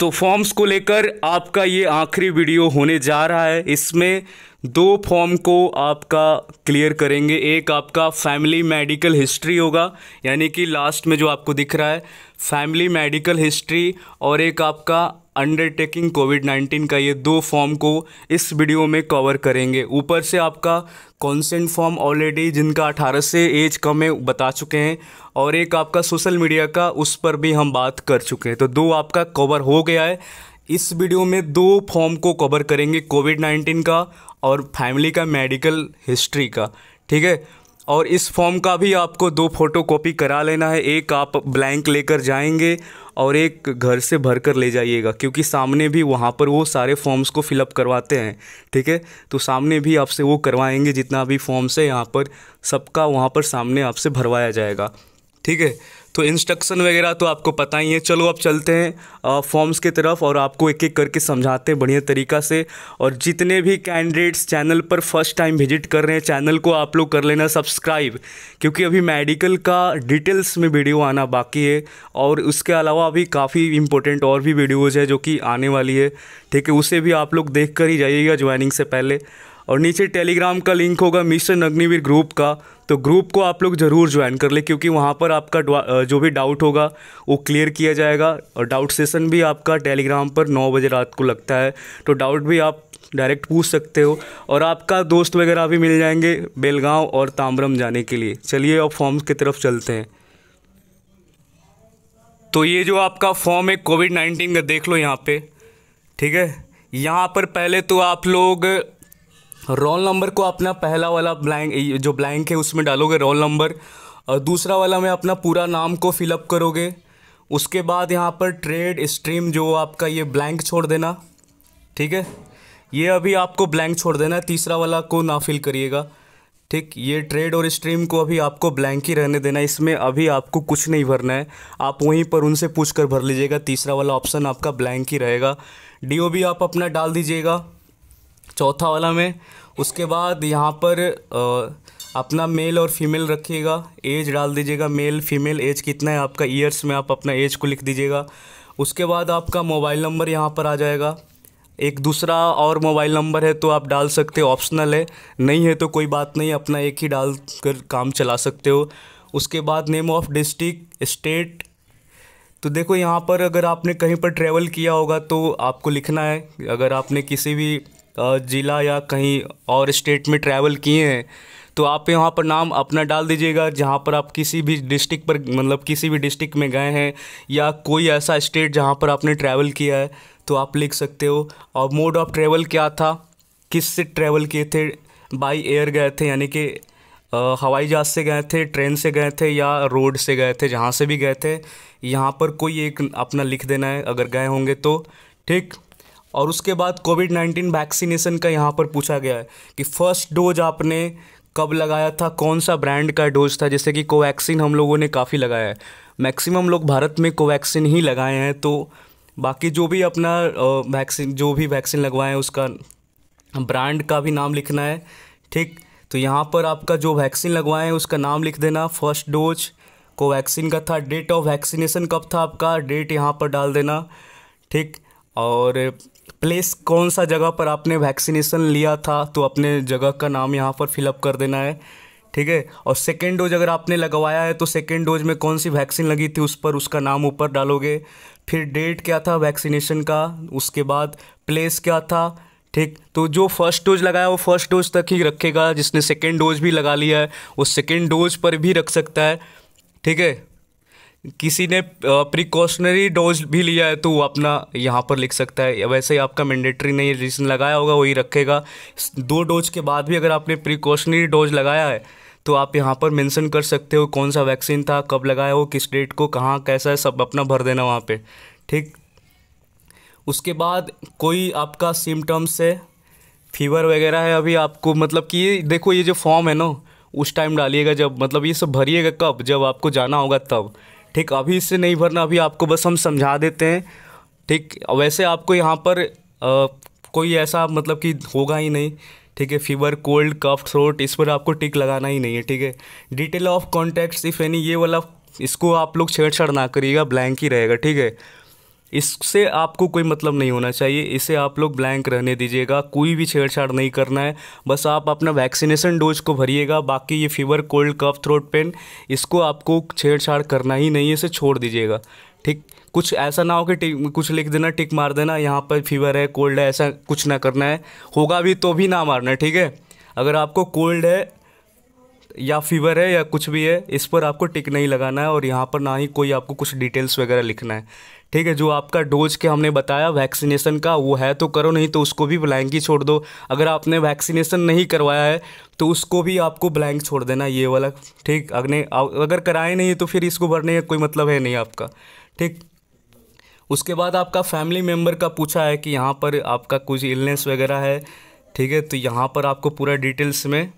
तो फॉर्म्स को लेकर आपका ये आखिरी वीडियो होने जा रहा है इसमें दो फॉर्म को आपका क्लियर करेंगे एक आपका फैमिली मेडिकल हिस्ट्री होगा यानी कि लास्ट में जो आपको दिख रहा है फैमिली मेडिकल हिस्ट्री और एक आपका अंडरटेकिंग कोविड नाइन्टीन का ये दो फॉर्म को इस वीडियो में कवर करेंगे ऊपर से आपका कॉन्सेंट फॉर्म ऑलरेडी जिनका 18 से एज कम है बता चुके हैं और एक आपका सोशल मीडिया का उस पर भी हम बात कर चुके हैं तो दो आपका कवर हो गया है इस वीडियो में दो फॉर्म को कवर करेंगे कोविड नाइन्टीन का और फैमिली का मेडिकल हिस्ट्री का ठीक है और इस फॉर्म का भी आपको दो फोटो कॉपी करा लेना है एक आप ब्लैंक लेकर जाएंगे और एक घर से भर कर ले जाइएगा क्योंकि सामने भी वहाँ पर वो सारे फॉर्म्स को फिलअप करवाते हैं ठीक है तो सामने भी आपसे वो करवाएंगे जितना भी फॉर्म्स है यहाँ पर सबका वहाँ पर सामने आपसे भरवाया जाएगा ठीक है तो इंस्ट्रक्शन वगैरह तो आपको पता ही है चलो अब चलते हैं फॉर्म्स की तरफ और आपको एक एक करके समझाते हैं बढ़िया तरीका से और जितने भी कैंडिडेट्स चैनल पर फर्स्ट टाइम विजिट कर रहे हैं चैनल को आप लोग कर लेना सब्सक्राइब क्योंकि अभी मेडिकल का डिटेल्स में वीडियो आना बाकी है और उसके अलावा अभी काफ़ी इंपॉर्टेंट और भी वीडियोज़ है जो कि आने वाली है ठीक है उसे भी आप लोग देख कर ही जाइएगा ज्वाइनिंग से पहले और नीचे टेलीग्राम का लिंक होगा मिशन अग्निवीर ग्रुप का तो ग्रुप को आप लोग ज़रूर ज्वाइन कर ले क्योंकि वहाँ पर आपका जो भी डाउट होगा वो क्लियर किया जाएगा और डाउट सेशन भी आपका टेलीग्राम पर नौ बजे रात को लगता है तो डाउट भी आप डायरेक्ट पूछ सकते हो और आपका दोस्त वगैरह भी मिल जाएंगे बेलगांव और ताम्बरम जाने के लिए चलिए अब फॉर्म की तरफ चलते हैं तो ये जो आपका फॉर्म है कोविड नाइन्टीन का देख लो यहाँ पे ठीक है यहाँ पर पहले तो आप लोग रोल नंबर को अपना पहला वाला ब्लैंक जो ब्लैंक है उसमें डालोगे रोल नंबर और दूसरा वाला में अपना पूरा नाम को फिलअप करोगे उसके बाद यहाँ पर ट्रेड स्ट्रीम जो आपका ये ब्लैंक छोड़ देना ठीक है ये अभी आपको ब्लैंक छोड़ देना तीसरा वाला को ना फिल करिएगा ठीक ये ट्रेड और स्ट्रीम को अभी आपको ब्लैंक ही रहने देना इसमें अभी आपको कुछ नहीं भरना है आप वहीं पर उनसे पूछ कर भर लीजिएगा तीसरा वाला ऑप्शन आपका ब्लैंक ही रहेगा डी आप अपना डाल दीजिएगा चौथा वाला में उसके बाद यहाँ पर आ, अपना मेल और फीमेल रखिएगा एज डाल दीजिएगा मेल फीमेल एज कितना है आपका ईयर्स में आप अपना एज को लिख दीजिएगा उसके बाद आपका मोबाइल नंबर यहाँ पर आ जाएगा एक दूसरा और मोबाइल नंबर है तो आप डाल सकते हो ऑप्शनल है नहीं है तो कोई बात नहीं अपना एक ही डाल कर काम चला सकते हो उसके बाद नेम ऑफ़ डिस्ट्रिक्ट स्टेट तो देखो यहाँ पर अगर आपने कहीं पर ट्रैवल किया होगा तो आपको लिखना है अगर आपने किसी भी ज़िला या कहीं और स्टेट में ट्रैवल किए हैं तो आप यहाँ पर नाम अपना डाल दीजिएगा जहाँ पर आप किसी भी डिस्ट्रिक्ट पर मतलब किसी भी डिस्ट्रिक्ट में गए हैं या कोई ऐसा स्टेट जहाँ पर आपने ट्रैवल किया है तो आप लिख सकते हो और मोड ऑफ ट्रैवल क्या था किस से ट्रैवल किए थे बाई एयर गए थे यानी कि हवाई जहाज़ से गए थे ट्रेन से गए थे या रोड से गए थे जहाँ से भी गए थे यहाँ पर कोई एक अपना लिख देना है अगर गए होंगे तो ठीक और उसके बाद कोविड नाइन्टीन वैक्सीनेशन का यहाँ पर पूछा गया है कि फर्स्ट डोज आपने कब लगाया था कौन सा ब्रांड का डोज था जैसे कि कोवैक्सीन हम लोगों ने काफ़ी लगाया है मैक्सिमम लोग भारत में कोवैक्सीन ही लगाए हैं तो बाकी जो भी अपना वैक्सीन जो भी वैक्सीन लगवाएं उसका ब्रांड का भी नाम लिखना है ठीक तो यहाँ पर आपका जो वैक्सीन हैं उसका नाम लिख देना फर्स्ट डोज कोवैक्सीन का था डेट ऑफ वैक्सीनेशन कब था आपका डेट यहाँ पर डाल देना ठीक और प्लेस कौन सा जगह पर आपने वैक्सीनेशन लिया था तो अपने जगह का नाम यहाँ पर फिलअप कर देना है ठीक है और सेकेंड डोज अगर आपने लगवाया है तो सेकेंड डोज में कौन सी वैक्सीन लगी थी उस पर उसका नाम ऊपर डालोगे फिर डेट क्या था वैक्सीनेशन का उसके बाद प्लेस क्या था ठीक तो जो फर्स्ट डोज लगाया वो फर्स्ट डोज तक ही रखेगा जिसने सेकेंड डोज भी लगा लिया है वो सेकेंड डोज पर भी रख सकता है ठीक है किसी ने प्रिकॉशनरी डोज भी लिया है तो वो अपना यहाँ पर लिख सकता है वैसे ही आपका मैंडेटरी नहीं जिसने लगाया होगा वही रखेगा दो डोज के बाद भी अगर आपने प्रिकॉशनरी डोज लगाया है तो आप यहाँ पर मेंशन कर सकते हो कौन सा वैक्सीन था कब लगाया हो किस डेट को कहाँ कैसा है सब अपना भर देना वहाँ पर ठीक उसके बाद कोई आपका सिम्टम्स है फीवर वगैरह है अभी आपको मतलब कि ये देखो ये जो फॉर्म है ना उस टाइम डालिएगा जब मतलब ये सब भरिएगा कब जब आपको जाना होगा तब ठीक अभी इससे नहीं भरना अभी आपको बस हम समझा देते हैं ठीक वैसे आपको यहाँ पर आ, कोई ऐसा मतलब कि होगा ही नहीं ठीक है फीवर कोल्ड कफ थ्रोट इस पर आपको टिक लगाना ही नहीं है ठीक है detail of contacts if any ये वाला इसको आप लोग छेड़छाड़ ना करिएगा ब्लैंक ही रहेगा ठीक है इससे आपको कोई मतलब नहीं होना चाहिए इसे आप लोग ब्लैंक रहने दीजिएगा कोई भी छेड़छाड़ नहीं करना है बस आप अपना वैक्सीनेशन डोज को भरिएगा बाकी ये fever cold cough throat pain इसको आपको छेड़छाड़ करना ही नहीं है इसे छोड़ दीजिएगा ठीक कुछ ऐसा ना हो कि टिक कुछ लिख देना टिक मार देना यहाँ पर फीवर है कोल्ड है ऐसा कुछ ना करना है होगा भी तो भी ना मारना ठीक है अगर आपको कोल्ड है या फीवर है या कुछ भी है इस पर आपको टिक नहीं लगाना है और यहाँ पर ना ही कोई आपको कुछ डिटेल्स वगैरह लिखना है ठीक है जो आपका डोज के हमने बताया वैक्सीनेशन का वो है तो करो नहीं तो उसको भी ब्लैंक ही छोड़ दो अगर आपने वैक्सीनेशन नहीं करवाया है तो उसको भी आपको ब्लैंक छोड़ देना ये वाला ठीक अगने अगर कराए नहीं तो फिर इसको भरने का कोई मतलब है नहीं आपका ठीक उसके बाद आपका फैमिली मेम्बर का पूछा है कि यहाँ पर आपका कुछ इलनेस वगैरह है ठीक है तो यहाँ पर आपको पूरा डिटेल्स में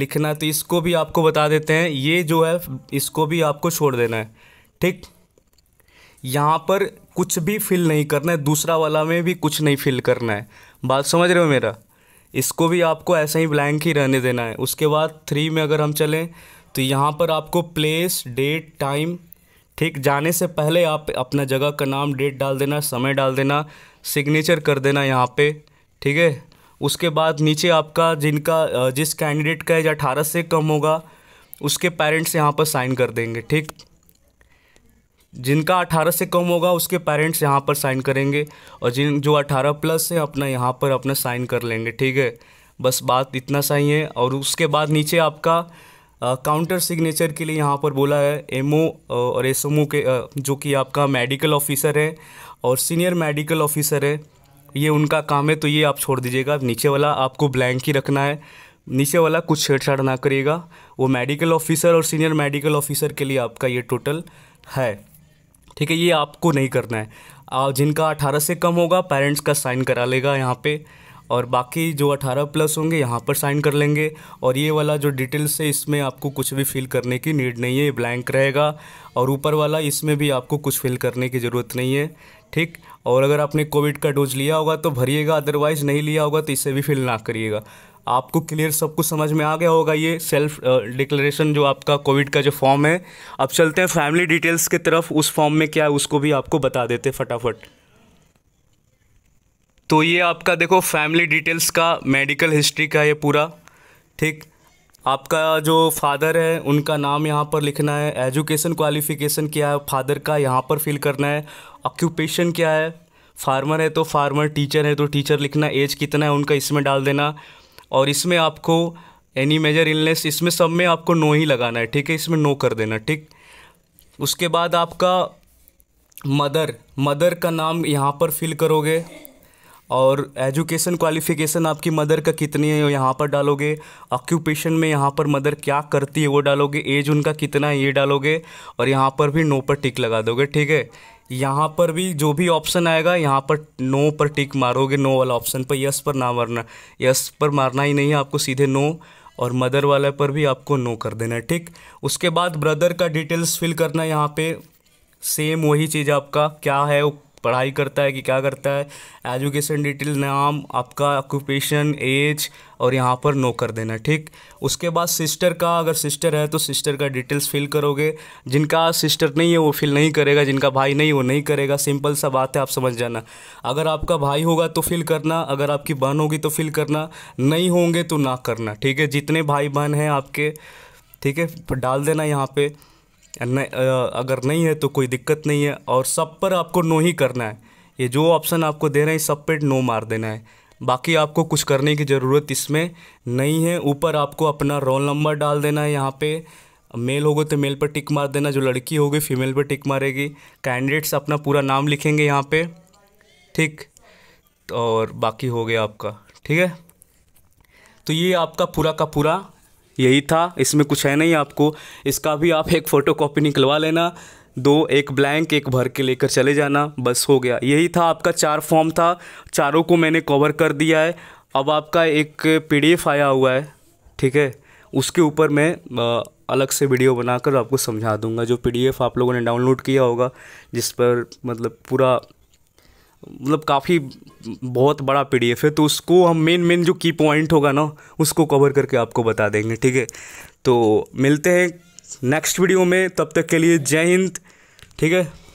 लिखना तो इसको भी आपको बता देते हैं ये जो है इसको भी आपको छोड़ देना है ठीक यहाँ पर कुछ भी फिल नहीं करना है दूसरा वाला में भी कुछ नहीं फिल करना है बात समझ रहे हो मेरा इसको भी आपको ऐसा ही ब्लैंक ही रहने देना है उसके बाद थ्री में अगर हम चलें तो यहाँ पर आपको प्लेस डेट टाइम ठीक जाने से पहले आप अपना जगह का नाम डेट डाल देना समय डाल देना सिग्नेचर कर देना यहाँ पे ठीक है उसके बाद नीचे आपका जिनका जिस कैंडिडेट का एज अठारह से कम होगा उसके पेरेंट्स यहाँ पर साइन कर देंगे ठीक जिनका 18 से कम होगा उसके पेरेंट्स यहाँ पर साइन करेंगे और जिन जो 18 प्लस है अपना यहाँ पर अपना साइन कर लेंगे ठीक है बस बात इतना सही है और उसके बाद नीचे आपका काउंटर सिग्नेचर के लिए यहाँ पर बोला है एमओ और एसएमओ के आ, जो कि आपका मेडिकल ऑफिसर है और सीनियर मेडिकल ऑफिसर है ये उनका काम है तो ये आप छोड़ दीजिएगा नीचे वाला आपको ब्लैंक ही रखना है नीचे वाला कुछ छेड़छाड़ ना करिएगा वो मेडिकल ऑफिसर और सीनियर मेडिकल ऑफिसर के लिए आपका ये टोटल है ठीक है ये आपको नहीं करना है जिनका अठारह से कम होगा पेरेंट्स का साइन करा लेगा यहाँ पे और बाकी जो 18 प्लस होंगे यहाँ पर साइन कर लेंगे और ये वाला जो डिटेल्स है इसमें आपको कुछ भी फिल करने की नीड नहीं है ये ब्लैंक रहेगा और ऊपर वाला इसमें भी आपको कुछ फिल करने की ज़रूरत नहीं है ठीक और अगर आपने कोविड का डोज लिया होगा तो भरिएगा अदरवाइज़ नहीं लिया होगा तो इसे भी फिल ना करिएगा आपको क्लियर सब कुछ समझ में आ गया होगा ये सेल्फ डिक्लेरेशन uh, जो आपका कोविड का जो फॉर्म है अब चलते हैं फैमिली डिटेल्स की तरफ उस फॉर्म में क्या है उसको भी आपको बता देते फटाफट तो ये आपका देखो फैमिली डिटेल्स का मेडिकल हिस्ट्री का ये पूरा ठीक आपका जो फादर है उनका नाम यहाँ पर लिखना है एजुकेशन क्वालिफिकेशन क्या है फादर का यहाँ पर फिल करना है ऑक्यूपेशन क्या है फार्मर है तो फार्मर टीचर है तो टीचर लिखना एज कितना है उनका इसमें डाल देना और इसमें आपको एनी मेजर इलनेस इसमें सब में आपको नो ही लगाना है ठीक है इसमें नो कर देना ठीक उसके बाद आपका मदर मदर का नाम यहाँ पर फिल करोगे और एजुकेशन क्वालिफ़िकेशन आपकी मदर का कितनी है यहाँ पर डालोगे ऑक्यूपेशन में यहाँ पर मदर क्या करती है वो डालोगे एज उनका कितना है ये डालोगे और यहाँ पर भी नो पर टिक लगा दोगे ठीक है यहाँ पर भी जो भी ऑप्शन आएगा यहाँ पर नो पर टिक मारोगे नो वाला ऑप्शन पर यस पर ना मारना यस पर मारना ही नहीं है आपको सीधे नो और मदर वाला पर भी आपको नो कर देना है ठीक उसके बाद ब्रदर का डिटेल्स फिल करना यहाँ पे सेम वही चीज़ आपका क्या है पढ़ाई करता है कि क्या करता है एजुकेशन डिटेल नाम आपका ऑक्यूपेशन एज और यहाँ पर नो कर देना ठीक उसके बाद सिस्टर का अगर सिस्टर है तो सिस्टर का डिटेल्स फिल करोगे जिनका सिस्टर नहीं है वो फिल नहीं करेगा जिनका भाई नहीं वो नहीं करेगा सिंपल सा बात है आप समझ जाना अगर आपका भाई होगा तो फिल करना अगर आपकी बहन होगी तो फिल करना नहीं होंगे तो ना करना ठीक है जितने भाई बहन हैं आपके ठीक है डाल देना यहाँ पर नहीं अगर नहीं है तो कोई दिक्कत नहीं है और सब पर आपको नो ही करना है ये जो ऑप्शन आपको दे रहे हैं सब पर नो मार देना है बाकी आपको कुछ करने की ज़रूरत इसमें नहीं है ऊपर आपको अपना रोल नंबर डाल देना है यहाँ पे मेल होगा तो मेल पर टिक मार देना जो लड़की होगी फीमेल पर टिक मारेगी कैंडिडेट्स अपना पूरा नाम लिखेंगे यहाँ पे ठीक और बाकी हो गया आपका ठीक है तो ये आपका पूरा का पूरा यही था इसमें कुछ है नहीं आपको इसका भी आप एक फ़ोटो कॉपी निकलवा लेना दो एक ब्लैंक एक भर के लेकर चले जाना बस हो गया यही था आपका चार फॉर्म था चारों को मैंने कवर कर दिया है अब आपका एक पी आया हुआ है ठीक है उसके ऊपर मैं अलग से वीडियो बनाकर आपको समझा दूंगा जो पीडीएफ आप लोगों ने डाउनलोड किया होगा जिस पर मतलब पूरा मतलब काफ़ी बहुत बड़ा पी है तो उसको हम मेन मेन जो की पॉइंट होगा ना उसको कवर करके आपको बता देंगे ठीक है तो मिलते हैं नेक्स्ट वीडियो में तब तक के लिए जय हिंद ठीक है